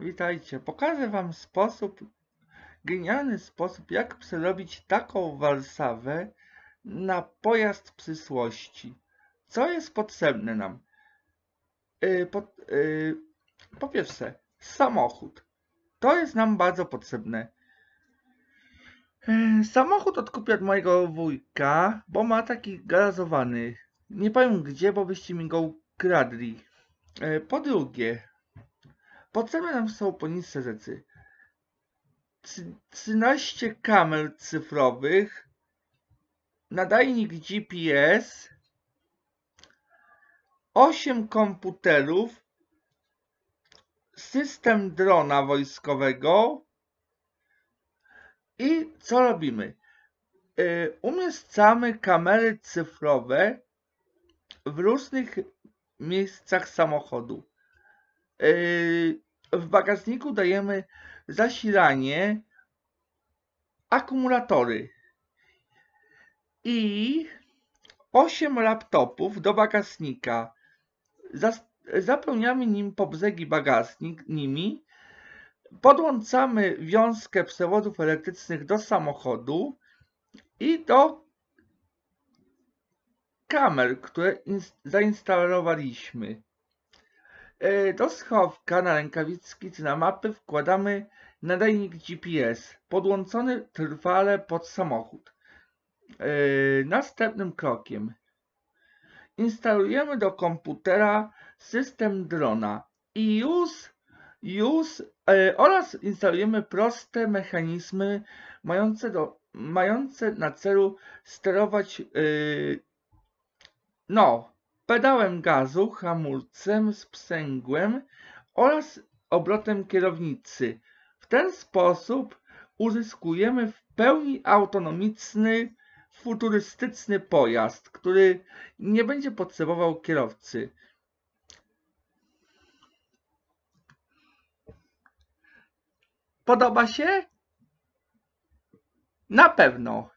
Witajcie, pokażę Wam sposób, genialny sposób, jak przerobić taką walsawę na pojazd przyszłości. Co jest potrzebne nam? Yy, po, yy, po pierwsze, samochód. To jest nam bardzo potrzebne. Y, samochód odkupię od mojego wujka, bo ma taki gazowany. Nie powiem gdzie, bo byście mi go ukradli. Y, po drugie, Potrzebne nam są poniższe rzeczy. 13 kamer cyfrowych, nadajnik GPS, 8 komputerów, system drona wojskowego i co robimy? Y, umieszczamy kamery cyfrowe w różnych miejscach samochodu. Yy, w bagażniku dajemy zasilanie, akumulatory i 8 laptopów do bagażnika. Zapełniamy nim po brzegi bagażnik nimi. Podłączamy wiązkę przewodów elektrycznych do samochodu i do kamer, które zainstalowaliśmy. E, do schowka na rękawiczki czy na mapy wkładamy nadajnik GPS podłączony trwale pod samochód. E, następnym krokiem instalujemy do komputera system drona i już, już e, oraz instalujemy proste mechanizmy mające, do, mające na celu sterować no, pedałem gazu, hamulcem, sprzęgłem oraz obrotem kierownicy. W ten sposób uzyskujemy w pełni autonomiczny, futurystyczny pojazd, który nie będzie potrzebował kierowcy. Podoba się? Na pewno.